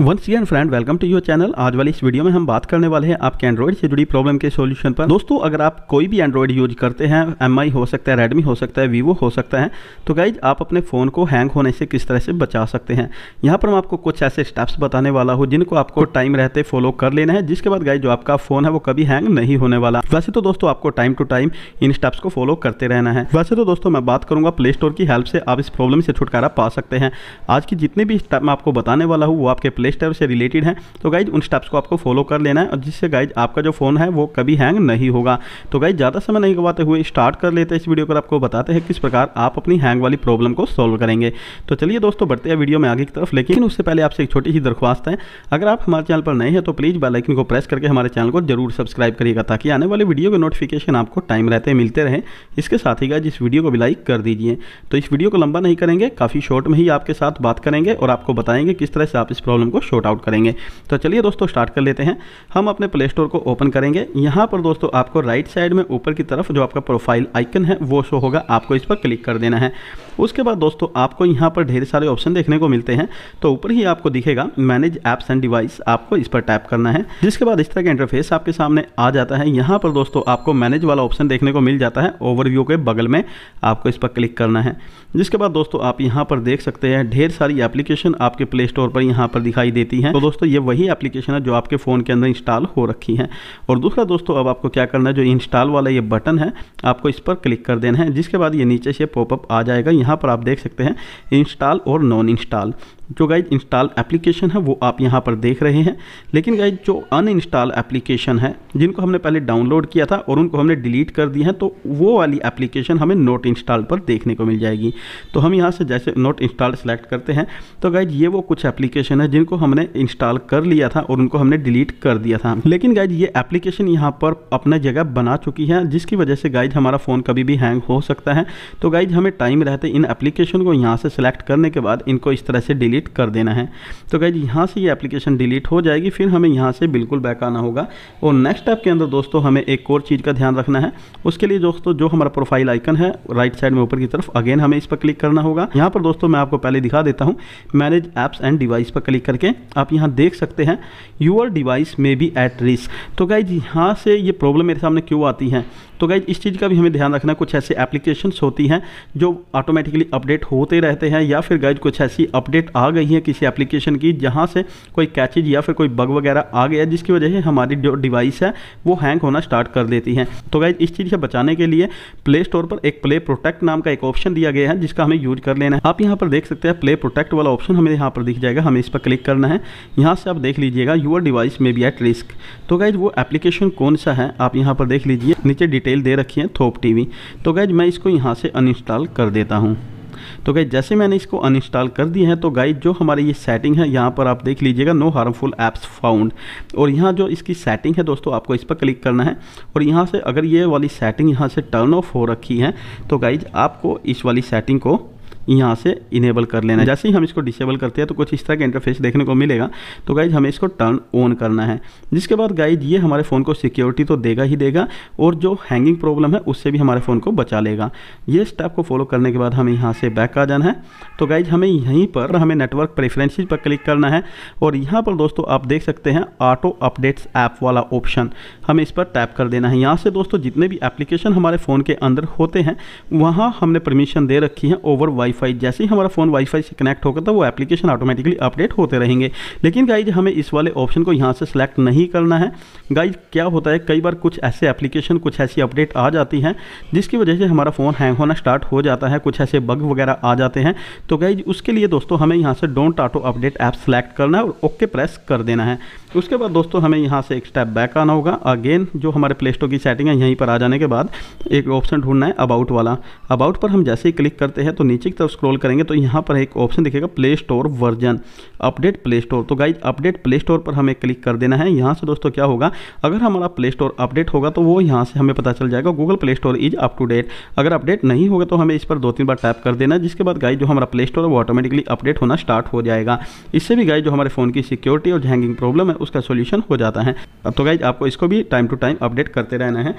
once again friend welcome to your channel आज वाली इस वीडियो में हम बात करने वाले हैं आपके एंड्रॉइड से जुड़ी प्रॉब्लम के सॉल्यूशन पर दोस्तों अगर आप कोई भी एंड्रॉइड यूज करते हैं एम हो सकता है रेडमी हो सकता है वीवो हो सकता है तो गाइज आप अपने फ़ोन को हैंग होने से किस तरह से बचा सकते हैं यहाँ पर मैं आपको कुछ ऐसे स्टेप्स बताने वाला हूँ जिनको आपको टाइम रहते फॉलो कर लेना है जिसके बाद गाइज जो आपका फ़ोन है वो कभी हैंग नहीं होने वाला वैसे तो दोस्तों आपको टाइम टू टाइम इन स्टेप्स को फॉलो करते रहना है वैसे तो दोस्तों मैं बात करूँगा प्ले स्टोर की हेल्प से आप इस प्रॉब्लम से छुटकारा पा सकते हैं आज की जितने भी स्टेप मैं आपको बताने वाला हूँ वो आपके प्ले स्टोर से रिलेटेड है तो गाइज उन स्टेप्स को आपको फॉलो कर लेना है और जिससे गाइज आपका जो फ़ोन है वो कभी हैंग नहीं होगा तो गाइज ज़्यादा समय नहीं गवाते हुए स्टार्ट कर लेते हैं इस वीडियो पर आपको बताते हैं किस प्रकार आप अपनी हैंग वाली प्रॉब्लम को सॉल्व करेंगे तो चलिए दोस्तों बढ़ते हैं वीडियो में आगे की तरफ लेकिन उससे पहले आपसे एक छोटी सी दरख्वास्त है अगर आप हमारे चैनल पर नए हैं तो प्लीज़ बेलाइकन को प्रेस करके हमारे चैनल को जरूर सब्सक्राइब करिएगा ताकि आने वाले वीडियो के नोटिफिकेशन आपको टाइम रहते मिलते रहें इसके साथ ही गाइज इस वीडियो को भी लाइक कर दीजिए तो इस वीडियो को लंबा नहीं करेंगे काफ़ी शॉर्ट में ही आपके साथ बात करेंगे और आपको बताएंगे किस तरह से आप इस प्रॉब्लम को शॉर्ट आउट करेंगे तो चलिए दोस्तों स्टार्ट कर लेते हैं हम अपने प्ले स्टोर को ओपन करेंगे यहाँ पर दोस्तों आपको राइट साइड में ऊपर की तरफ जो आपका प्रोफाइल आइकन है वो शो होगा आपको इस पर क्लिक कर देना है उसके बाद दोस्तों आपको यहाँ पर ढेर सारे ऑप्शन देखने को मिलते हैं तो ऊपर ही आपको दिखेगा मैनेज एप्स एंड डिवाइस आपको इस पर टैप करना है जिसके बाद इस तरह का इंटरफेस आपके सामने आ जाता है यहाँ पर दोस्तों आपको मैनेज वाला ऑप्शन देखने को मिल जाता है ओवरव्यू के बगल में आपको इस पर क्लिक करना है जिसके बाद दोस्तों आप यहाँ पर देख सकते हैं ढेर सारी एप्लीकेशन आपके प्ले स्टोर पर यहाँ पर दिखाई देती है तो दोस्तों ये वही एप्लीकेशन है जो आपके फ़ोन के अंदर इंस्टॉल हो रखी है और दूसरा दोस्तों अब आपको क्या करना है जो इंस्टॉल वाला ये बटन है आपको इस पर क्लिक कर देना है जिसके बाद ये नीचे से पॉपअप आ जाएगा यहाँ पर आप देख सकते हैं इंस्टॉल और नॉन इंस्टॉल जो गाइज इंस्टॉल एप्लीकेशन है वो आप यहाँ पर देख रहे हैं लेकिन गाइज जो अन इंस्टॉल एप्लीकेशन है जिनको हमने पहले डाउनलोड किया था और उनको हमने डिलीट कर दी है तो वो वाली एप्लीकेशन हमें नोट इंस्टॉल पर देखने को मिल जाएगी तो हम यहाँ से जैसे नोट इंस्टॉल सेलेक्ट करते हैं तो गाइज ये वो कुछ एप्लीकेशन है जिनको हमने इंस्टॉल कर लिया था और उनको हमने डिलीट कर दिया था लेकिन गाइज ये एप्लीकेशन यहाँ पर अपना जगह बना चुकी है जिसकी वजह से गाइज हमारा फ़ोन कभी भी हैंग हो सकता है तो गाइज हमें टाइम रहते इन एप्लीकेशन को यहाँ से सेलेक्ट करने के बाद इनको इस तरह से डिलीट डिलीट कर देना है तो गाइज यहाँ से ये एप्लीकेशन डिलीट हो जाएगी फिर हमें यहाँ से बिल्कुल बैक आना होगा और नेक्स्ट ऐप के अंदर दोस्तों हमें एक और चीज़ का ध्यान रखना है उसके लिए दोस्तों जो हमारा प्रोफाइल आइकन है राइट साइड में ऊपर की तरफ अगेन हमें इस पर क्लिक करना होगा यहाँ पर दोस्तों मैं आपको पहले दिखा देता हूँ मैनेज ऐप्स एंड डिवाइस पर क्लिक करके आप यहाँ देख सकते हैं your device may be at risk तो गाइज यहाँ से ये प्रॉब्लम मेरे सामने क्यों आती है तो गाइज इस चीज़ का भी हमें ध्यान रखना कुछ ऐसे एप्लीकेशंस होती हैं जो ऑटोमेटिकली अपडेट होते रहते हैं या फिर गाइज कुछ ऐसी अपडेट आ गई है किसी एप्लीकेशन की जहाँ से कोई कैचेज या फिर कोई बग वगैरह आ गया जिसकी वजह से हमारी जो डिवाइस है वो हैंग होना स्टार्ट कर देती है तो गाइज इस चीज़ से बचाने के लिए प्ले स्टोर पर एक प्ले प्रोटेक्ट नाम का एक ऑप्शन दिया गया है जिसका हमें यूज कर लेना है आप यहाँ पर देख सकते हैं प्ले प्रोटेक्ट वाला ऑप्शन हमें यहाँ पर दिख जाएगा हमें इस पर क्लिक करना है यहाँ से आप देख लीजिएगा your device may be at risk तो गाइज वो एप्लीकेशन कौन सा है आप यहाँ पर देख लीजिए नीचे डिटेल डिटेल दे रखी है थोप टीवी तो गैज मैं इसको यहाँ से अनइंस्टॉल कर देता हूँ तो गई जैसे मैंने इसको अनइंस्टॉल कर दिया है तो गाइज जो हमारी ये सेटिंग है यहाँ पर आप देख लीजिएगा नो हार्मफुल ऐप्स फाउंड और यहाँ जो इसकी सेटिंग है दोस्तों आपको इस पर क्लिक करना है और यहाँ से अगर ये वाली सेटिंग यहाँ से टर्न ऑफ हो रखी है तो गाइज आपको इस वाली सेटिंग को यहाँ से इनेबल कर लेना है जैसे ही हम इसको डिसेबल करते हैं तो कुछ इस तरह का इंटरफेस देखने को मिलेगा तो गाइज हमें इसको टर्न ऑन करना है जिसके बाद गाइज ये हमारे फ़ोन को सिक्योरिटी तो देगा ही देगा और जो हैंगिंग प्रॉब्लम है उससे भी हमारे फ़ोन को बचा लेगा ये स्टेप को फॉलो करने के बाद हमें यहाँ से बैक आ जाना है तो गाइज हमें यहीं पर हमें नेटवर्क प्रेफरेंसिस पर क्लिक करना है और यहाँ पर दोस्तों आप देख सकते हैं ऑटो अपडेट्स ऐप वाला ऑप्शन हमें इस पर टैप कर देना है यहाँ से दोस्तों जितने भी एप्लीकेशन हमारे फ़ोन के अंदर होते हैं वहाँ हमने परमिशन दे रखी है ओवर वाई वाईफाई जैसे ही हमारा फ़ोन वाईफाई से कनेक्ट होगा तो वो एप्लीकेशन ऑटोमेटिकली अपडेट होते रहेंगे लेकिन गाइज हमें इस वाले ऑप्शन को यहाँ से सिलेक्ट नहीं करना है गाइज क्या होता है कई बार कुछ ऐसे एप्लीकेशन कुछ ऐसी अपडेट आ जाती हैं जिसकी वजह से हमारा फ़ोन हैंग होना स्टार्ट हो जाता है कुछ ऐसे बग वगैरह आ जाते हैं तो गाइज उसके लिए दोस्तों हमें यहाँ से don't auto update app select करना है और ओके प्रेस कर देना है उसके बाद दोस्तों हमें यहाँ से एक स्टेप बैक आना होगा अगेन जो हमारे प्ले स्टोर की सेटिंग है यहीं पर आ जाने के बाद एक ऑप्शन ढूंढना है अबाउट वाला अबाउट पर हम जैसे ही क्लिक करते हैं तो नीचे की तरफ स्क्रॉल करेंगे तो यहाँ पर एक ऑप्शन दिखेगा play store version update play store तो गाइज अपडेट प्ले स्टोर पर हमें क्लिक कर देना है यहाँ से दोस्तों क्या होगा अगर हमारा प्ले स्टोर अपडेट होगा तो वो यहाँ से हमें पता चल जाएगा Google play store is up to date अगर अपडेट नहीं होगा तो हमें इस पर दो तीन बार टैप कर देना जिसके बाद गाइज जो हमारा प्ले स्टोर है वो ऑटोमेटिकली अपडेट होना स्टार्ट हो जाएगा इससे भी गाइज जो हमारे फ़ोन की सिक्योरिटी और हैंगिंग प्रॉब्लम है उसका सोल्यूशन हो जाता है तो गाइज आपको इसको भी टाइम टू टाइम अपडेट करते रहना है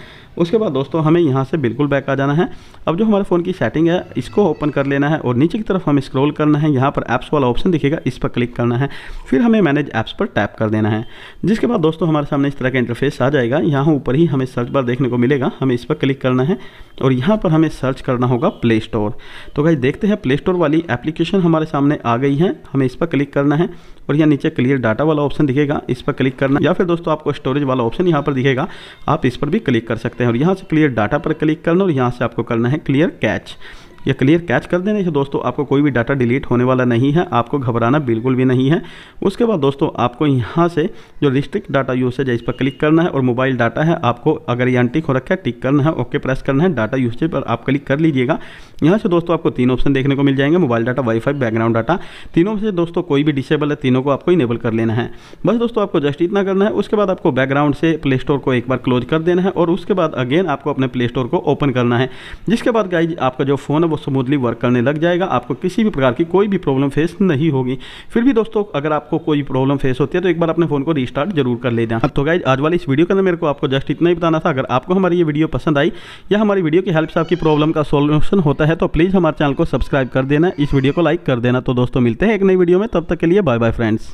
उसके बाद दोस्तों हमें यहाँ से बिल्कुल बैक आ जाना है अब जो हमारे फ़ोन की सेटिंग है इसको ओपन कर लेना है है और नीचे की तरफ हमें स्क्रॉल करना है यहाँ पर ऐप्स वाला ऑप्शन दिखेगा इस पर क्लिक करना है फिर हमें मैनेज ऐप्स पर टैप कर देना है जिसके बाद दोस्तों हमारे सामने इस तरह का इंटरफेस आ जाएगा यहाँ ऊपर ही हमें सर्च बार देखने को मिलेगा हमें इस पर क्लिक करना है और यहाँ पर हमें सर्च करना होगा प्ले स्टोर तो भाई देखते हैं प्ले स्टोर वाली एप्लीकेशन हमारे सामने आ गई है हमें इस पर क्लिक करना है और यहाँ नीचे क्लियर डाटा वाला ऑप्शन दिखेगा इस पर क्लिक करना या फिर दोस्तों आपको स्टोरेज वाला ऑप्शन यहाँ पर दिखेगा आप इस पर भी क्लिक कर सकते हैं और यहाँ से क्लियर डाटा पर क्लिक करना और यहाँ से आपको करना है क्लियर कैच या क्लियर कैच कर देने से तो दोस्तों आपको कोई भी डाटा डिलीट होने वाला नहीं है आपको घबराना बिल्कुल भी नहीं है उसके बाद दोस्तों आपको यहाँ से जो रिस्ट्रिक्ट डाटा यूसेज है इस पर क्लिक करना है और मोबाइल डाटा है आपको अगर यहाँ टिक हो रखा है टिक करना है ओके प्रेस करना है डाटा यूसेज पर आप क्लिक कर लीजिएगा यहाँ से दोस्तों आपको तीन ऑप्शन देखने को मिल जाएंगे mobile data wifi background data तीनों से दोस्तों कोई भी डिसेबल है तीनों को आपको इनेबल कर लेना है बस दोस्तों आपको जस्ट इतना करना है उसके बाद आपको बैकग्राउंड से प्ले स्टोर को एक बार क्लोज कर देना है और उसके बाद अगेन आपको अपने प्ले स्टोर को ओपन करना है जिसके बाद गाइज आपका जो फ़ोन वो स्मूथली वर्क करने लग जाएगा आपको किसी भी प्रकार की कोई भी प्रॉब्लम फेस नहीं होगी फिर भी दोस्तों अगर आपको कोई प्रॉब्लम फेस होती है तो एक बार अपने फ़ोन को रिस्टार्ट जरूर कर लेना तो गाइज आज वाली इस वीडियो के अंदर मेरे को आपको जस्ट इतना ही बताना था अगर आपको हमारी ये वीडियो पसंद आई या हमारी वीडियो की हेल्प से आपकी प्रॉब्लम का सोल्यूशन होता है तो प्लीज़ हमारे चैनल को सब्सक्राइब कर देना इस वीडियो को लाइक कर देना तो दोस्तों मिलते हैं एक नई वीडियो में तब तक के लिए बाय बाय फ्रेंड्स